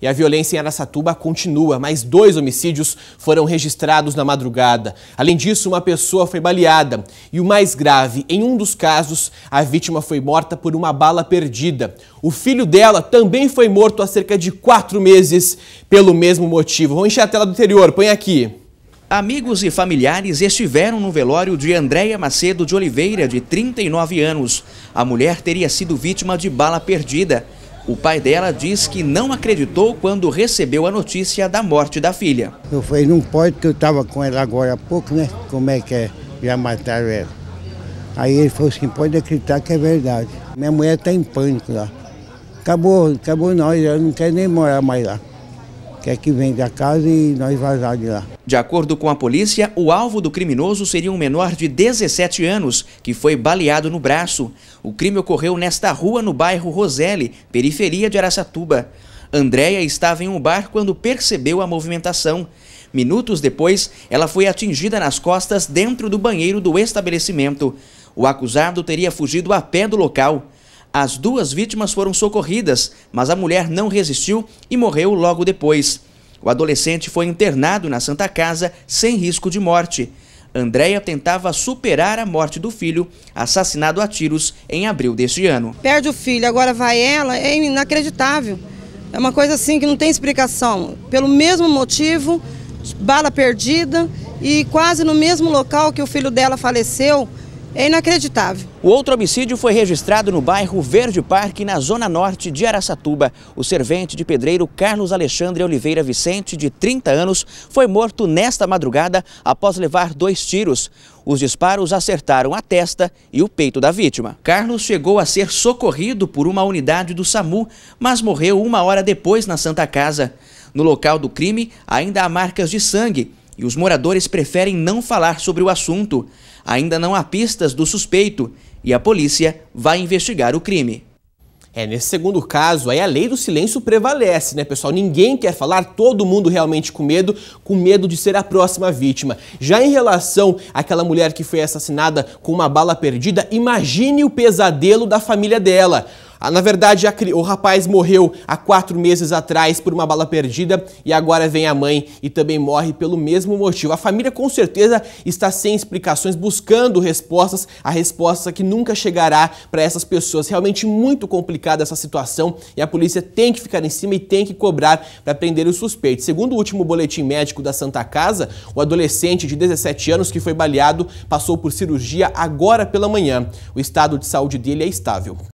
E a violência em Aracatuba continua. Mais dois homicídios foram registrados na madrugada. Além disso, uma pessoa foi baleada. E o mais grave, em um dos casos, a vítima foi morta por uma bala perdida. O filho dela também foi morto há cerca de quatro meses pelo mesmo motivo. Vamos encher a tela do interior, põe aqui. Amigos e familiares estiveram no velório de Andréia Macedo de Oliveira, de 39 anos. A mulher teria sido vítima de bala perdida. O pai dela diz que não acreditou quando recebeu a notícia da morte da filha. Eu falei, não pode, que eu estava com ela agora há pouco, né? Como é que é? Já mataram ela. Aí ele falou assim, pode acreditar que é verdade. Minha mulher está em pânico lá. Acabou, acabou nós, ela não quer nem morar mais lá. Quer que venha da casa e nós vazar de lá. De acordo com a polícia, o alvo do criminoso seria um menor de 17 anos, que foi baleado no braço. O crime ocorreu nesta rua no bairro Roseli, periferia de Araçatuba. Andréia estava em um bar quando percebeu a movimentação. Minutos depois, ela foi atingida nas costas dentro do banheiro do estabelecimento. O acusado teria fugido a pé do local. As duas vítimas foram socorridas, mas a mulher não resistiu e morreu logo depois. O adolescente foi internado na Santa Casa sem risco de morte. Andréia tentava superar a morte do filho, assassinado a tiros em abril deste ano. Perde o filho, agora vai ela, é inacreditável. É uma coisa assim que não tem explicação. Pelo mesmo motivo, bala perdida e quase no mesmo local que o filho dela faleceu, é inacreditável. O outro homicídio foi registrado no bairro Verde Parque, na zona norte de Araçatuba. O servente de pedreiro Carlos Alexandre Oliveira Vicente, de 30 anos, foi morto nesta madrugada após levar dois tiros. Os disparos acertaram a testa e o peito da vítima. Carlos chegou a ser socorrido por uma unidade do SAMU, mas morreu uma hora depois na Santa Casa. No local do crime, ainda há marcas de sangue e os moradores preferem não falar sobre o assunto. Ainda não há pistas do suspeito e a polícia vai investigar o crime. É, nesse segundo caso, aí a lei do silêncio prevalece, né, pessoal? Ninguém quer falar, todo mundo realmente com medo, com medo de ser a próxima vítima. Já em relação àquela mulher que foi assassinada com uma bala perdida, imagine o pesadelo da família dela. Ah, na verdade, a, o rapaz morreu há quatro meses atrás por uma bala perdida e agora vem a mãe e também morre pelo mesmo motivo. A família com certeza está sem explicações, buscando respostas, a resposta que nunca chegará para essas pessoas. Realmente muito complicada essa situação e a polícia tem que ficar em cima e tem que cobrar para prender os suspeitos. Segundo o último boletim médico da Santa Casa, o adolescente de 17 anos que foi baleado passou por cirurgia agora pela manhã. O estado de saúde dele é estável.